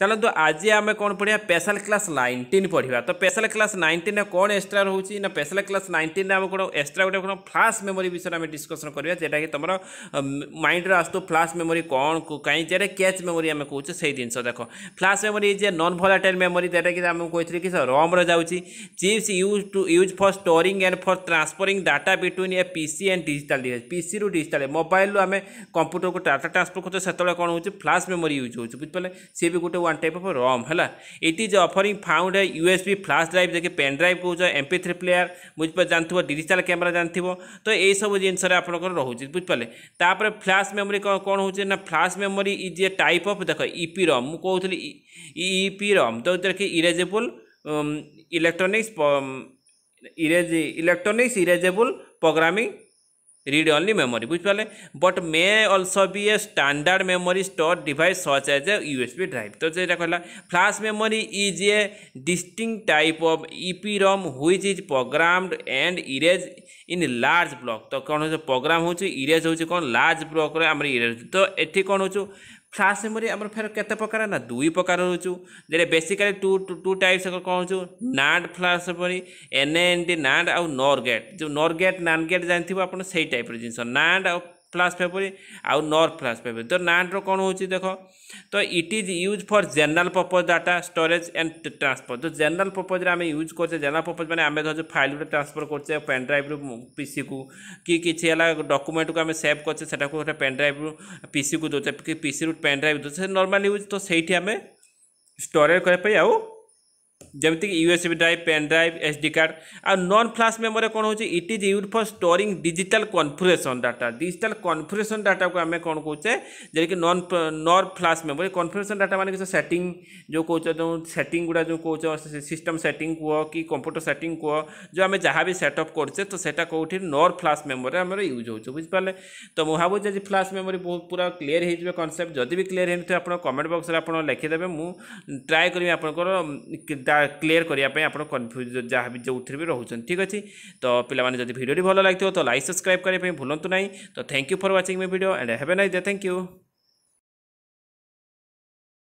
ଚାଲନ୍ତୁ ଆଜି ଆମେ କ'ଣ ପଢ଼ିବା ସ୍ପେଶାଲ କ୍ଲାସ୍ ନାଇଣ୍ଟିନ୍ ପଢ଼ିବା ତ ସ୍ପେଶାଲ କ୍ଲାସ୍ ନାଇଣ୍ଟିନ୍ରେ କ'ଣ ଏକ୍ସଟ୍ରା ରହୁଛି ନା ସ୍ପେଶାଲ କ୍ଲାସ୍ ନାଇଣ୍ଟିନ୍ରେ ଆମେ କ'ଣ ଏକ୍ସଟ୍ରା ଗୋଟେ କ'ଣ ଫ୍ଲାସ୍ ମେମୋରି ବିଷୟରେ ଆମେ ଡିସ୍କସନ୍ କରିବା ଯେଉଁଟାକି ତୁମର ମାଇଣ୍ଡରେ ଆସୁଥିବ ଫ୍ଲାସ୍ ମେମୋରି କ'ଣ କାହିଁ ଯେଉଁଟା କ୍ୟାଚ୍ ମେମୋରି ଆମେ କହୁଛେ ସେଇ ଜିନିଷ ଦେଖ flash memory is a non volatile memory ଯେଉଁଟାକି ଆମେ କହିଥିଲି କି ରମ୍ର ଯାଉଛି chips use to use for storing and for transferring data between a PC and digital device ପିସିରୁ ଡିଜିଟାଲ୍ ମୋବାଇଲରୁ ଆମେ କମ୍ପ୍ୟୁଟରକୁ ଡାଟା ଟ୍ରାନ୍ସଫର୍ କରୁଛେ ସେତେବେଳେ କ'ଣ ହେଉଛି ଫ୍ଲାସ୍ ମେମୋରି ୟୁଜ୍ ହେଉଛି ବୁଝିପାରିଲେ ସିଏ ବି ଗୋଟେ वन टाइप ऑफ रम है इट इज ऑफरिंग फाउंड है यूएसबी फ्लाश ड्राइव जैसे पेन ड्राइव कौच एमपी थ्री प्लेयर बुझे जानथ्व डिजिटाल क्यामेरा जानथ्व तो यही सब जिनस रोचे बुझे तापर फ्लाश मेमोरी कौन हो ना flash memory is a type of देख इपी रम मुझे इपी रम e, e तो जोटा कि electronics electronics erasable programming read only memory বুঝ পালে but may also be a standard memory stored device such as a usb drive তো যেটা কইলা flash memory is a distinct type of eprom which is programmed and erased in large block তো কোন হচ্ছে programme হচ্ছে erase হচ্ছে কোন large block রে আমরা ইরেজ তো এটি কোন হচ্ছে ଫ୍ଲାସ୍ ମେମୋରି ଆମର ଫେର କେତେ ପ୍ରକାର ନା ଦୁଇ ପ୍ରକାର ହେଉଛୁ ଯେଟା ବେସିକାଲି ଟୁ ଟୁ ଟାଇପ୍ସ କ'ଣ ହେଉଛୁ NAND flash memory N N T NAND ଆଉ ନର୍ଗେଟ୍ ଯେଉଁ ନର୍ଗେଟ୍ ଗେଟ୍ ନାନ୍ ଗେଟ୍ ଜାଣିଥିବ ଆପଣ ସେଇ ଟାଇପ୍ର ଜିନିଷ ନାଣ୍ଡ ଆଉ ফ্লাশ পেপরি আউ নর ফ্লাশ পেপরি তো নানর কোণ হচ্ছে দেখ তো it is use for general purpose data storage and transfer তো জেনারেল পর্পজরে আমি ইউজ করছে জেনারেল পর্পজ মানে আমি ধরছে ফাইল গোটে ট্রান্সফর করছে পেন ড্রাইভ্রু পিসিকু কি কিছু হল ডকুমেন্টকে আমি সেভ করছে সেটাকে গোটে পেন ড্রাইভ্রু পিসিকু দৌছে কি পিসি রু পেন ড্রাইভ দৌছে নর্মাল ইউজ তো সেইটি আমি স্টোরেজ করা আউ ଯେମିତିକି USB drive pen drive SD ଡି କାର୍ଡ଼ ଆଉ ନନ୍ ଫ୍ଲାସ୍ ମେମୋରି କ'ଣ ହେଉଛି it is use for storing digital configuration data digital configuration ଡାଟାକୁ ଆମେ କ'ଣ କହୁଛେ ଯେକି non NOR flash memory configuration data ମାନେ କିଛି ସେଟିଂ ଯେଉଁ କହୁଛ ଯେଉଁ ସେଟିଂ ଗୁଡ଼ା ଯେଉଁ କହୁଛ ସିଷ୍ଟମ୍ ସେଟିଂ କୁହ କି କମ୍ପ୍ୟୁଟର ସେଟିଂ କୁହ ଯେଉଁ ଆମେ ଯାହା ବି ସେଟଅପ୍ କରୁଛେ ତ ସେଇଟା କେଉଁଠି ନର୍ ଫ୍ଲାସ୍ ମେମୋରି ଆମର ୟୁଜ୍ ହେଉଛି ବୁଝିପାରିଲେ ତ ମୁଁ ଭାବୁଛି ଯଦି ଫ୍ଲାସ୍ ମେମୋରି ବହୁତ ପୁରା କ୍ଲିୟର୍ ହେଇଯିବ କନସେପ୍ଟ ଯଦି ବି କ୍ଲିୟର୍ ହେଇନଥିବ ଆପଣ କମେଣ୍ଟ ବକ୍ସରେ ଆପଣ ଲେଖିଦେବେ ମୁଁ ଟ୍ରାଏ କରିବି ଆପଣଙ୍କର କ୍ଲିୟର କରିବା ପାଇଁ ଆପଣ କନଫ୍ୟୁଜ୍ ଯାହା ବି ଯେଉଁଥିରେ ବି ରହୁଛନ୍ତି ଠିକ୍ ଅଛି ତ ପିଲାମାନେ ଯଦି ଭିଡ଼ିଓଟି ଭଲ ଲାଗିଥିବ ତ ଲାଇକ୍ ସବସ୍କ୍ରାଇବ୍ କରିବା ପାଇଁ ଭୁଲନ୍ତୁ ନାହିଁ ତ thank you for watching my video and have a nice day thank you